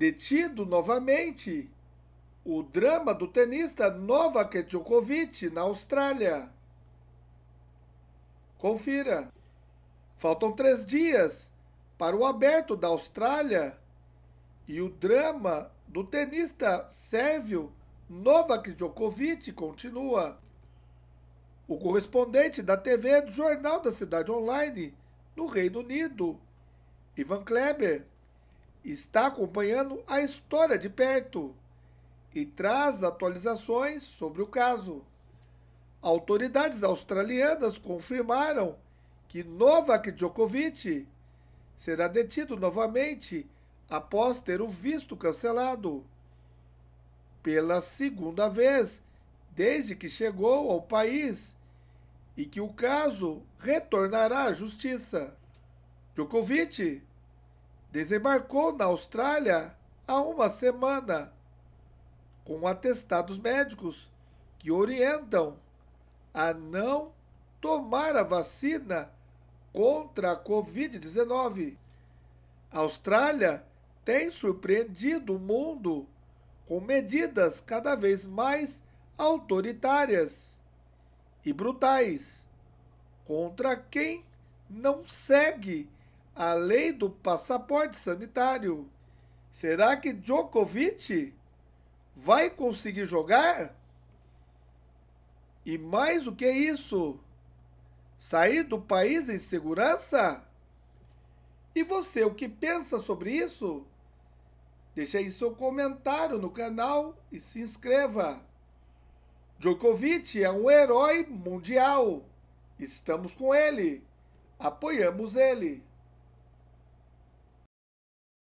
Detido novamente, o drama do tenista Novak Djokovic na Austrália. Confira. Faltam três dias para o aberto da Austrália e o drama do tenista sérvio Novak Djokovic continua. O correspondente da TV do Jornal da Cidade Online no Reino Unido, Ivan Kleber, está acompanhando a história de perto e traz atualizações sobre o caso. Autoridades australianas confirmaram que Novak Djokovic será detido novamente após ter o visto cancelado. Pela segunda vez desde que chegou ao país e que o caso retornará à justiça. Djokovic Desembarcou na Austrália há uma semana, com atestados médicos que orientam a não tomar a vacina contra a Covid-19. A Austrália tem surpreendido o mundo com medidas cada vez mais autoritárias e brutais contra quem não segue a lei do passaporte sanitário. Será que Djokovic vai conseguir jogar? E mais o que é isso? Sair do país em segurança? E você, o que pensa sobre isso? Deixe aí seu comentário no canal e se inscreva. Djokovic é um herói mundial. Estamos com ele. Apoiamos ele.